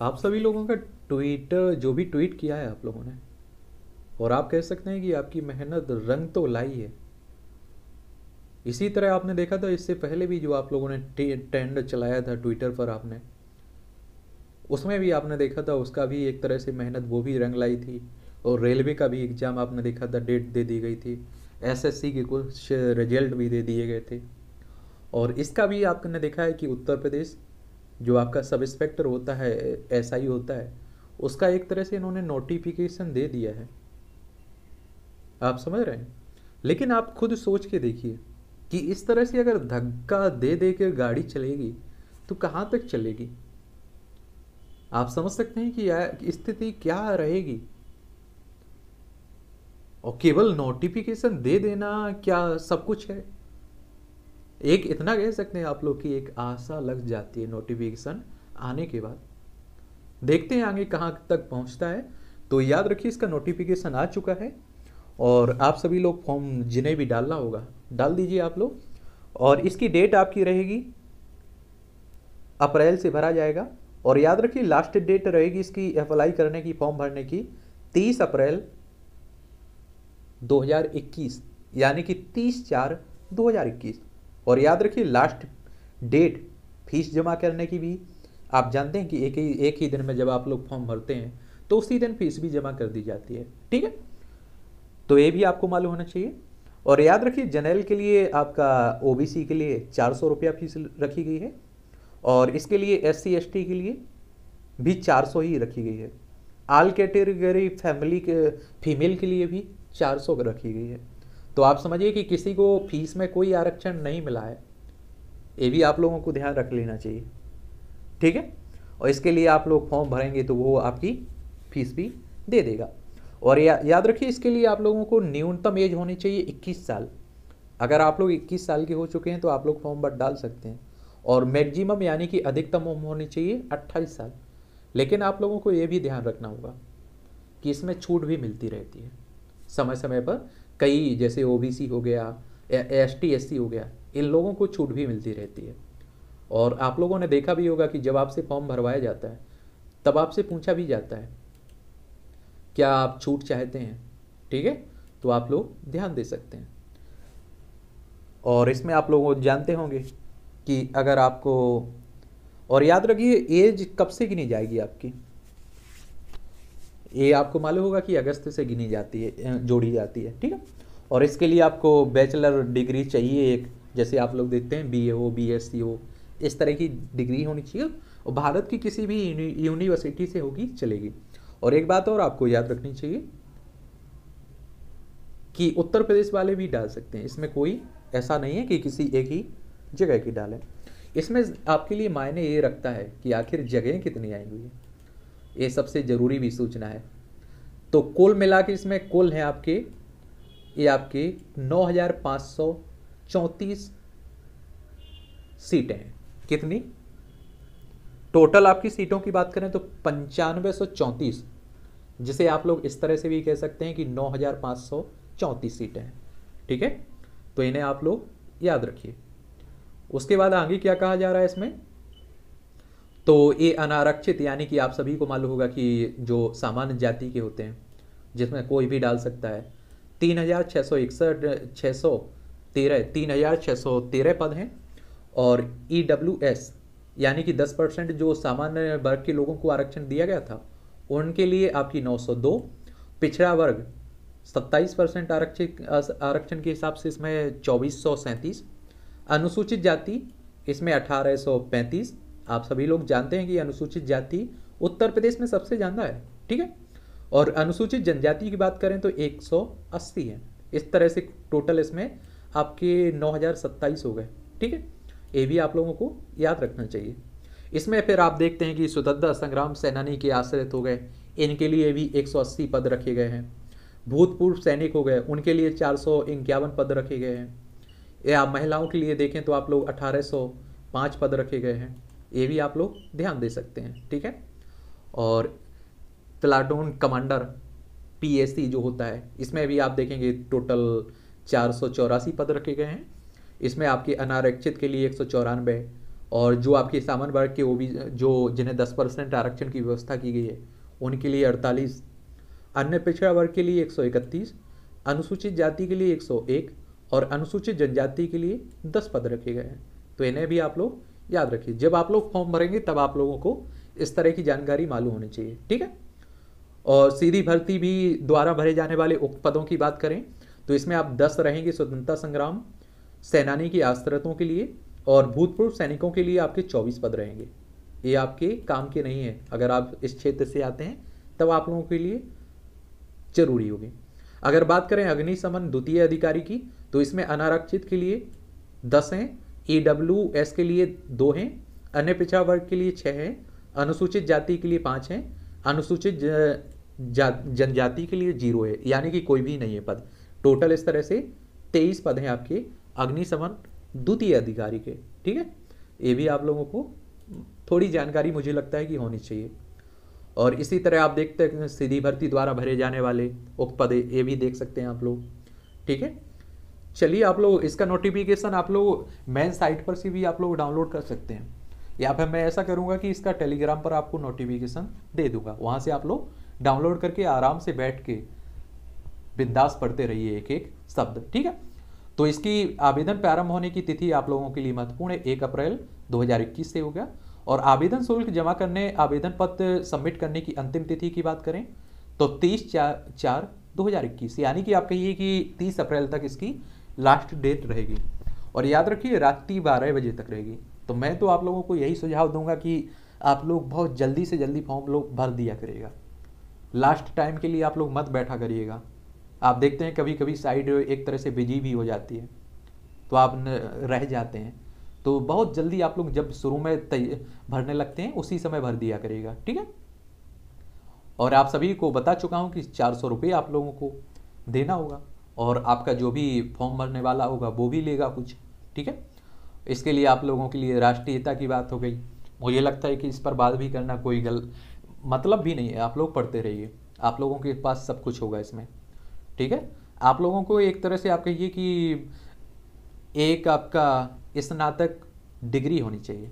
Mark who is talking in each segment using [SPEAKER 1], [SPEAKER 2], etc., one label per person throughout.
[SPEAKER 1] आप सभी लोगों का ट्वीट जो भी ट्वीट किया है आप लोगों ने और आप कह सकते हैं कि आपकी मेहनत रंग तो लाई है इसी तरह आपने देखा था इससे पहले भी जो आप लोगों ने ट्रेंड चलाया था ट्विटर पर आपने उसमें भी आपने देखा था उसका भी एक तरह से मेहनत वो भी रंग लाई थी और रेलवे का भी एग्ज़ाम आपने देखा था डेट दे दी गई थी एसएससी के कुछ रिजल्ट भी दे दिए गए थे और इसका भी आपने देखा है कि उत्तर प्रदेश जो आपका सब इंस्पेक्टर होता है एस आई होता है उसका एक तरह से इन्होंने नोटिफिकेशन दे दिया है आप समझ रहे हैं लेकिन आप खुद सोच के देखिए कि इस तरह से अगर धक्का दे दे के गाड़ी चलेगी तो कहाँ तक चलेगी आप समझ सकते हैं कि स्थिति क्या रहेगी और केवल नोटिफिकेशन दे देना क्या सब कुछ है एक इतना कह सकते हैं आप लोग कि एक आशा लग जाती है नोटिफिकेशन आने के बाद देखते हैं आगे कहाँ तक पहुँचता है तो याद रखिए इसका नोटिफिकेशन आ चुका है और आप सभी लोग फॉर्म जिन्हें भी डालना होगा डाल दीजिए आप लोग और इसकी डेट आपकी रहेगी अप्रैल से भरा जाएगा और याद रखिए लास्ट डेट रहेगी इसकी अप्लाई करने की फॉर्म भरने की 30 अप्रैल 2021 यानी कि 30 चार 2021 और याद रखिए लास्ट डेट फीस जमा करने की भी आप जानते हैं कि एक ही एक ही दिन में जब आप लोग फॉर्म भरते हैं तो उसी दिन फीस भी जमा कर दी जाती है ठीक है तो ये भी आपको मालूम होना चाहिए और याद रखिए जनरल के लिए आपका ओबीसी के लिए चार सौ रुपया फीस रखी गई है और इसके लिए एस सी के लिए भी चार सौ ही रखी गई है आल कैटेगरी फैमिली के फीमेल के लिए भी चार सौ रखी गई है तो आप समझिए कि किसी को फीस में कोई आरक्षण नहीं मिला है ये भी आप लोगों को ध्यान रख लेना चाहिए ठीक है और इसके लिए आप लोग फॉर्म भरेंगे तो वो आपकी फीस भी दे देगा और या, याद रखिए इसके लिए आप लोगों को न्यूनतम एज होनी चाहिए 21 साल अगर आप लोग 21 साल के हो चुके हैं तो आप लोग फॉर्म भर डाल सकते हैं और मैक्सिमम यानी कि अधिकतम उम्र होनी चाहिए 28 साल लेकिन आप लोगों को ये भी ध्यान रखना होगा कि इसमें छूट भी मिलती रहती है समय समय पर कई जैसे ओ हो गया एस टी एस सी हो गया इन लोगों को छूट भी मिलती रहती है और आप लोगों ने देखा भी होगा कि जब आपसे फॉर्म भरवाया जाता है तब आपसे पूछा भी जाता है क्या आप छूट चाहते हैं ठीक है तो आप लोग ध्यान दे सकते हैं और इसमें आप लोगों जानते होंगे कि अगर आपको और याद रखिए एज कब से गिनी जाएगी आपकी ये आपको मालूम होगा कि अगस्त से गिनी जाती है जोड़ी जाती है ठीक है और इसके लिए आपको बैचलर डिग्री चाहिए एक जैसे आप लोग देखते हैं बी ए हो बी एस सी हो इस तरह की डिग्री होनी चाहिए और भारत की किसी भी यूनिवर्सिटी से होगी चलेगी और एक बात और आपको याद रखनी चाहिए कि उत्तर प्रदेश वाले भी डाल सकते हैं इसमें कोई ऐसा नहीं है कि किसी एक ही जगह की डालें इसमें आपके लिए मायने ये रखता है कि आखिर जगहें कितनी आई हुई हैं ये सबसे ज़रूरी भी सूचना है तो कुल मिला के इसमें कुल है आपके ये आपके नौ हज़ार सौ सीटें हैं कितनी टोटल आपकी सीटों की बात करें तो पंचानवे सौ चौंतीस जिसे आप लोग इस तरह से भी कह सकते हैं कि नौ हज़ार सौ चौंतीस सीटें हैं ठीक है तो इन्हें आप लोग याद रखिए उसके बाद आगे क्या कहा जा रहा है इसमें तो ये अनारक्षित यानी कि आप सभी को मालूम होगा कि जो सामान्य जाति के होते हैं जिसमें कोई भी डाल सकता है तीन हजार छः सौ इकसठ छः सौ तेरह तीन हजार छः सौ तेरह पद हैं और ई डब्ल्यू एस यानी कि दस परसेंट जो सामान्य वर्ग के लोगों को आरक्षण दिया गया था उनके लिए आपकी नौ सौ दो पिछड़ा वर्ग सत्ताईस परसेंट आरक्षित आरक्षण के हिसाब से इसमें चौबीस सौ सैंतीस अनुसूचित जाति इसमें अठारह सौ पैंतीस आप सभी लोग जानते हैं कि अनुसूचित जाति उत्तर प्रदेश में सबसे ज़्यादा है ठीक है और अनुसूचित जनजाति की बात करें तो 180 है इस तरह से टोटल इसमें आपके नौ हो गए ठीक है ये भी आप लोगों को याद रखना चाहिए इसमें फिर आप देखते हैं कि स्वतंत्रता संग्राम सेनानी के आश्रित हो गए इनके लिए भी 180 पद रखे गए हैं भूतपूर्व सैनिक हो गए उनके लिए चार पद रखे गए हैं या महिलाओं के लिए देखें तो आप लोग 1805 पद रखे गए हैं ये भी आप लोग ध्यान दे सकते हैं ठीक है और प्लाटून कमांडर पीएससी जो होता है इसमें भी आप देखेंगे टोटल चार सौ चौरासी पद रखे गए हैं इसमें आपके अनारक्षित के लिए एक सौ चौरानबे और जो आपके सामान्य वर्ग के वो भी जो जिन्हें दस परसेंट आरक्षण की व्यवस्था की गई है उनके लिए अड़तालीस अन्य पिछड़ा वर्ग के लिए एक सौ इकतीस अनुसूचित जाति के लिए एक सौ एक और अनुसूचित जनजाति के लिए दस पद रखे गए हैं तो इन्हें भी आप लोग याद रखिए जब आप लोग फॉर्म भरेंगे तब आप लोगों को इस तरह की जानकारी मालूम होनी चाहिए ठीक है और सीधी भर्ती भी द्वारा भरे जाने वाले उक्त पदों की बात करें तो इसमें आप दस रहेंगे स्वतंत्रता संग्राम सेनानी की आश्रतों के लिए और भूतपूर्व सैनिकों के लिए आपके चौबीस पद रहेंगे ये आपके काम के नहीं है अगर आप इस क्षेत्र से आते हैं तब आप लोगों के लिए जरूरी होगी अगर बात करें अग्निशमन द्वितीय अधिकारी की तो इसमें अनारक्षित के लिए दस हैं ई डब्ल्यू एस के लिए दो हैं अन्य पिछड़ा वर्ग के लिए छः हैं अनुसूचित जाति के लिए पाँच हैं अनुसूचित जनजाति के लिए जीरो है यानी कि कोई भी नहीं है पद टोटल इस तरह से तेईस पद हैं आपके अग्निशमन द्वितीय अधिकारी के ठीक है ये भी आप लोगों को थोड़ी जानकारी मुझे लगता है कि होनी चाहिए और इसी तरह आप देखते हैं सीधी भर्ती द्वारा भरे जाने वाले उक्त पद ये भी देख सकते हैं आप लोग ठीक है चलिए आप लोग इसका नोटिफिकेशन आप लोग मेन साइट पर से भी आप लोग डाउनलोड कर सकते हैं या फिर मैं ऐसा करूँगा कि इसका टेलीग्राम पर आपको नोटिफिकेशन दे दूंगा वहाँ से आप लोग डाउनलोड करके आराम से बैठ के बिंदास पढ़ते रहिए एक एक शब्द ठीक है तो इसकी आवेदन प्रारंभ होने की तिथि आप लोगों के लिए महत्वपूर्ण है एक अप्रैल 2021 से हो गया और आवेदन शुल्क जमा करने आवेदन पत्र सबमिट करने की अंतिम तिथि की बात करें तो 30 चार चार दो यानी कि आप कहिए कि 30 अप्रैल तक इसकी लास्ट डेट रहेगी और याद रखिए रात्रि बारह बजे तक रहेगी तो मैं तो आप लोगों को यही सुझाव दूंगा कि आप लोग बहुत जल्दी से जल्दी फॉर्म लोग भर दिया करिएगा लास्ट टाइम के लिए आप लोग मत बैठा करिएगा आप देखते हैं कभी कभी साइड एक तरह से बिजी भी हो जाती है तो आप रह जाते हैं तो बहुत जल्दी आप लोग जब शुरू में भरने लगते हैं उसी समय भर दिया करिएगा ठीक है और आप सभी को बता चुका हूँ कि चार सौ रुपये आप लोगों को देना होगा और आपका जो भी फॉर्म भरने वाला होगा वो भी लेगा कुछ ठीक है इसके लिए आप लोगों के लिए राष्ट्रीयता की बात हो गई मुझे लगता है कि इस पर बात भी करना कोई गल मतलब भी नहीं है आप लोग पढ़ते रहिए आप लोगों के पास सब कुछ होगा इसमें ठीक है आप लोगों को एक तरह से आप कहिए कि एक आपका स्नातक डिग्री होनी चाहिए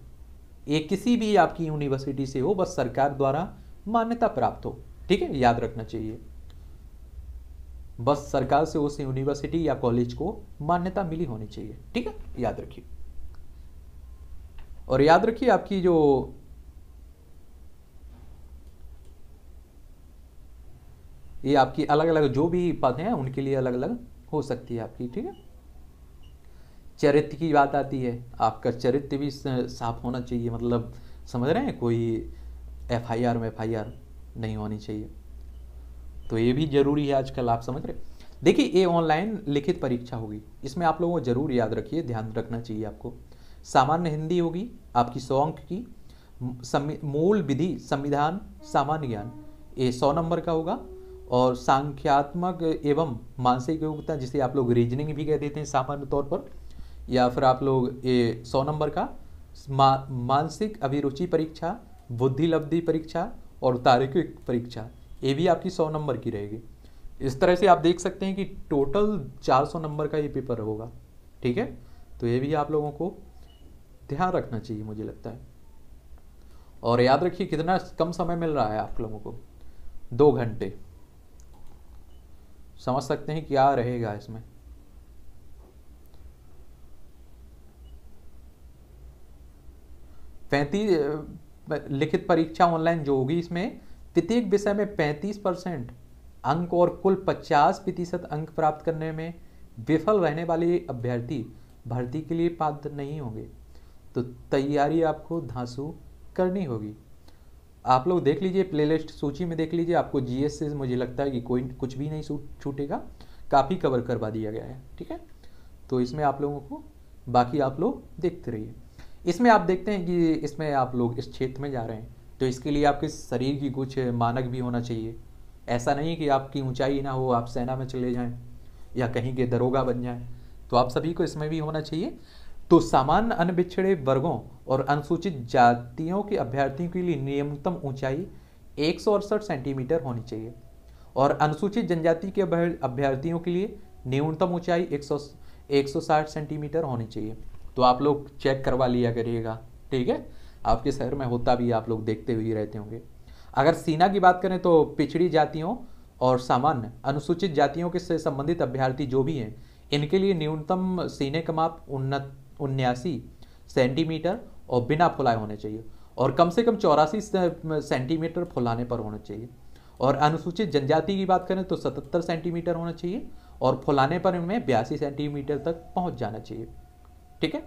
[SPEAKER 1] एक किसी भी आपकी यूनिवर्सिटी से हो बस सरकार द्वारा मान्यता प्राप्त हो ठीक है याद रखना चाहिए बस सरकार से उस यूनिवर्सिटी या कॉलेज को मान्यता मिली होनी चाहिए ठीक है याद रखिए और याद रखिए आपकी जो ये आपकी अलग अलग जो भी पद हैं उनके लिए अलग अलग हो सकती है आपकी ठीक है चरित्र की बात आती है आपका चरित्र भी साफ होना चाहिए मतलब समझ रहे हैं कोई एफआईआर में एफआईआर नहीं होनी चाहिए तो ये भी जरूरी है आजकल आप समझ रहे देखिए ये ऑनलाइन लिखित परीक्षा होगी इसमें आप लोगों को जरूर याद रखिए ध्यान रखना चाहिए आपको सामान्य हिंदी होगी आपकी सौ अंक की मूल विधि संविधान सामान्य ज्ञान ये सौ नंबर का होगा और सांख्यात्मक एवं मानसिक योग्यता जिसे आप लोग रीजनिंग भी कह देते हैं सामान्य तौर पर या फिर आप लोग ये सौ नंबर का मा, मानसिक अभिरुचि परीक्षा बुद्धिलब्धि परीक्षा और तार्किक परीक्षा ये भी आपकी सौ नंबर की रहेगी इस तरह से आप देख सकते हैं कि टोटल 400 नंबर का ये पेपर होगा ठीक है तो ये भी आप लोगों को ध्यान रखना चाहिए मुझे लगता है और याद रखिए कितना कम समय मिल रहा है आप लोगों को दो घंटे समझ सकते हैं क्या रहेगा इसमें पैंतीस लिखित परीक्षा ऑनलाइन जो होगी इसमें प्रत्येक विषय में 35 परसेंट अंक और कुल 50 प्रतिशत अंक प्राप्त करने में विफल रहने वाले अभ्यर्थी भर्ती के लिए पात्र नहीं होंगे तो तैयारी आपको धांसू करनी होगी आप लोग देख लीजिए प्लेलिस्ट सूची में देख लीजिए आपको जीएस से मुझे लगता है कि कोई कुछ भी नहीं छूटेगा काफ़ी कवर करवा दिया गया है ठीक है तो इसमें आप लोगों को बाकी आप लोग देखते रहिए इसमें आप देखते हैं कि इसमें आप लोग इस क्षेत्र में जा रहे हैं तो इसके लिए आपके शरीर की कुछ मानक भी होना चाहिए ऐसा नहीं कि आपकी ऊंचाई ना हो आप सेना में चले जाएं या कहीं के दरोगा बन जाएं तो आप सभी को इसमें भी होना चाहिए तो सामान्य अनबिछड़े वर्गों और अनुसूचित जातियों के अभ्यर्थियों के लिए न्यूनतम ऊंचाई एक सेंटीमीटर होनी चाहिए और अनुसूचित जनजाति के अभ्यर्थियों के लिए न्यूनतम ऊंचाई एक 160 सेंटीमीटर होनी चाहिए तो आप लोग चेक करवा लिया करिएगा ठीक है आपके शहर में होता भी आप लोग देखते हुए रहते होंगे अगर सीना की बात करें तो पिछड़ी जातियों और सामान्य अनुसूचित जातियों के से संबंधित अभ्यर्थी जो भी हैं इनके लिए न्यूनतम सीने का माप उन्नत उन्यासी सेंटीमीटर और बिना फुलाए होने चाहिए और कम से कम चौरासी सेंटीमीटर फुलाने पर होना चाहिए और अनुसूचित जनजाति की बात करें तो 77 सेंटीमीटर होना चाहिए और फुलाने पर इनमें बयासी सेंटीमीटर तक पहुंच जाना चाहिए ठीक है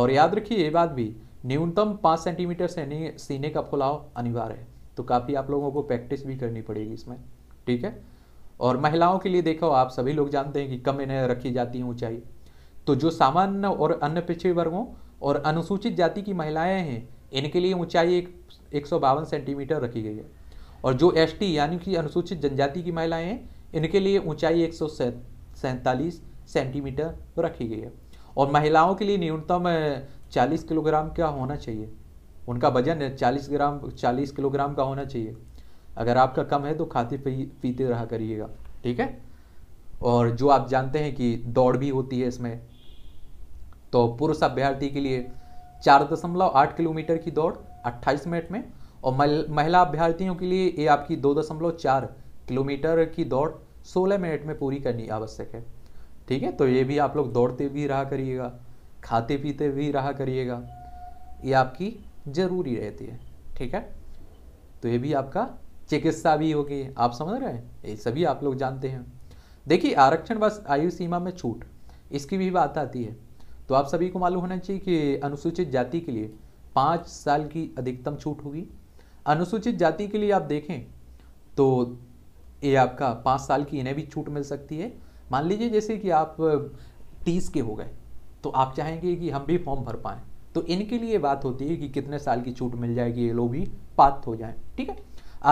[SPEAKER 1] और याद रखिए ये बात भी न्यूनतम पाँच सेंटीमीटर से सीने का फुलाव अनिवार्य है तो काफ़ी आप लोगों को प्रैक्टिस भी करनी पड़ेगी इसमें ठीक है और महिलाओं के लिए देखो आप सभी लोग जानते हैं कि कम इन्हें रखी जाती है ऊंचाई तो जो सामान्य और अन्य पिछड़े वर्गों और अनुसूचित जाति की महिलाएं हैं इनके लिए ऊंचाई एक एक सेंटीमीटर रखी गई है और जो एस यानी कि अनुसूचित जनजाति की महिलाएं हैं इनके लिए ऊंचाई एक सौ सैंतालीस सेंटीमीटर रखी गई है और महिलाओं के लिए न्यूनतम चालीस किलोग्राम का होना चाहिए उनका वजन चालीस ग्राम चालीस किलोग्राम का होना चाहिए अगर आपका कम है तो खाते पी, पीते रहा करिएगा ठीक है और जो आप जानते हैं कि दौड़ भी होती है इसमें तो पुरुष अभ्यर्थी के लिए चार दशमलव आठ किलोमीटर की दौड़ 28 मिनट में और महिला अभ्यर्थियों के लिए ये आपकी दो दशमलव चार किलोमीटर की दौड़ 16 मिनट में पूरी करनी आवश्यक है ठीक है तो ये भी आप लोग दौड़ते भी रहा करिएगा खाते पीते भी रहा करिएगा ये आपकी ज़रूरी रहती है ठीक है तो ये भी आपका चिकित्सा भी होगी आप समझ रहे हैं ये सभी आप लोग जानते हैं देखिए आरक्षण बस आयु सीमा में छूट इसकी भी बात आती है तो आप सभी को मालूम होना चाहिए कि अनुसूचित जाति के लिए पाँच साल की अधिकतम छूट होगी अनुसूचित जाति के लिए आप देखें तो ये आपका पाँच साल की इन्हें भी छूट मिल सकती है मान लीजिए जैसे कि आप तीस के हो गए तो आप चाहेंगे कि हम भी फॉर्म भर पाएँ तो इनके लिए बात होती है कि कितने साल की छूट मिल जाएगी ये लोग भी पात्र हो जाएं ठीक है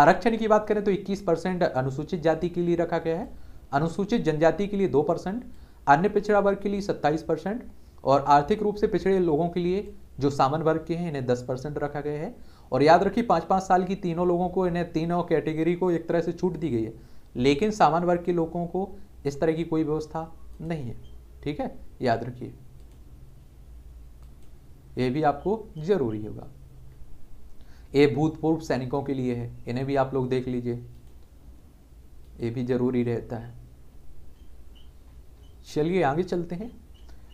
[SPEAKER 1] आरक्षण की बात करें तो 21 परसेंट अनुसूचित जाति के लिए रखा गया है अनुसूचित जनजाति के लिए दो परसेंट अन्य पिछड़ा वर्ग के लिए सत्ताईस परसेंट और आर्थिक रूप से पिछड़े लोगों के लिए जो सामान्य वर्ग के हैं इन्हें दस परसेंट रखा गया है और याद रखिए पाँच पाँच साल की तीनों लोगों को इन्हें तीनों कैटेगरी को एक तरह से छूट दी गई है लेकिन सामान्य वर्ग के लोगों को इस तरह की कोई व्यवस्था नहीं है ठीक है याद रखिए यह भी आपको जरूरी होगा ये भूतपूर्व सैनिकों के लिए है इन्हें भी आप लोग देख लीजिए ये भी जरूरी रहता है चलिए आगे चलते हैं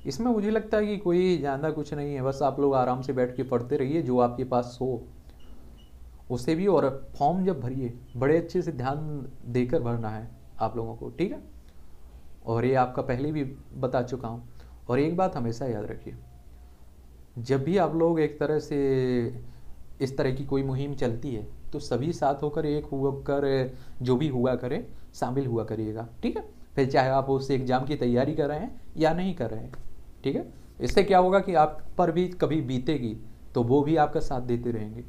[SPEAKER 1] इसमें मुझे लगता है कि कोई ज़्यादा कुछ नहीं है बस आप लोग आराम से बैठ के पढ़ते रहिए जो आपके पास हो उसे भी और फॉर्म जब भरिए बड़े अच्छे से ध्यान देकर भरना है आप लोगों को ठीक है और ये आपका पहले भी बता चुका हूँ और एक बात हमेशा याद रखिए जब भी आप लोग एक तरह से इस तरह की कोई मुहिम चलती है तो सभी साथ होकर एक होकर जो भी हुआ करे शामिल हुआ करिएगा ठीक है फिर चाहे आप उस एग्ज़ाम की तैयारी कर रहे हैं या नहीं कर रहे हैं ठीक है इससे क्या होगा कि आप पर भी कभी बीतेगी तो वो भी आपका साथ देते रहेंगे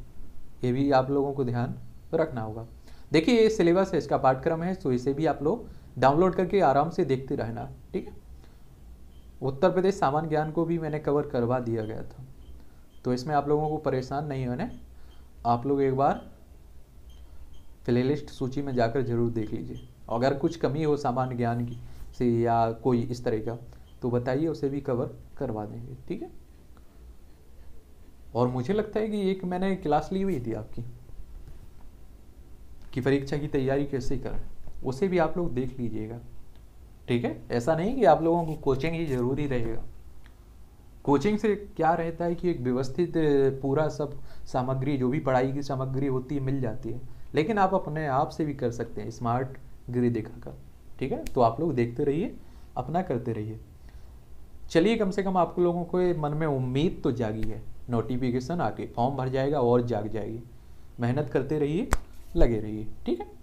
[SPEAKER 1] ये भी आप लोगों को ध्यान रखना होगा देखिए ये सिलेबस है इसका पाठ्यक्रम है तो इसे भी आप लोग डाउनलोड करके आराम से देखते रहना ठीक है उत्तर प्रदेश सामान्य ज्ञान को भी मैंने कवर करवा दिया गया था तो इसमें आप लोगों को परेशान नहीं होने आप लोग एक बार प्ले सूची में जाकर जरूर देख लीजिए अगर कुछ कमी हो सामान्य ज्ञान की से या कोई इस तरह का तो बताइए उसे भी कवर करवा देंगे ठीक है और मुझे लगता है कि एक मैंने क्लास ली हुई थी आपकी कि परीक्षा की तैयारी कैसे करें उसे भी आप लोग देख लीजिएगा ठीक है ऐसा नहीं कि आप लोगों को कोचिंग ही ज़रूरी रहेगा कोचिंग से क्या रहता है कि एक व्यवस्थित पूरा सब सामग्री जो भी पढ़ाई की सामग्री होती है मिल जाती है लेकिन आप अपने आप से भी कर सकते हैं स्मार्ट गिरी दिखाकर ठीक है तो आप लोग देखते रहिए अपना करते रहिए चलिए कम से कम आप लोगों को मन में उम्मीद तो जागी है नोटिफिकेशन आके फॉर्म भर जाएगा और जाग जाएगी मेहनत करते रहिए लगे रहिए ठीक है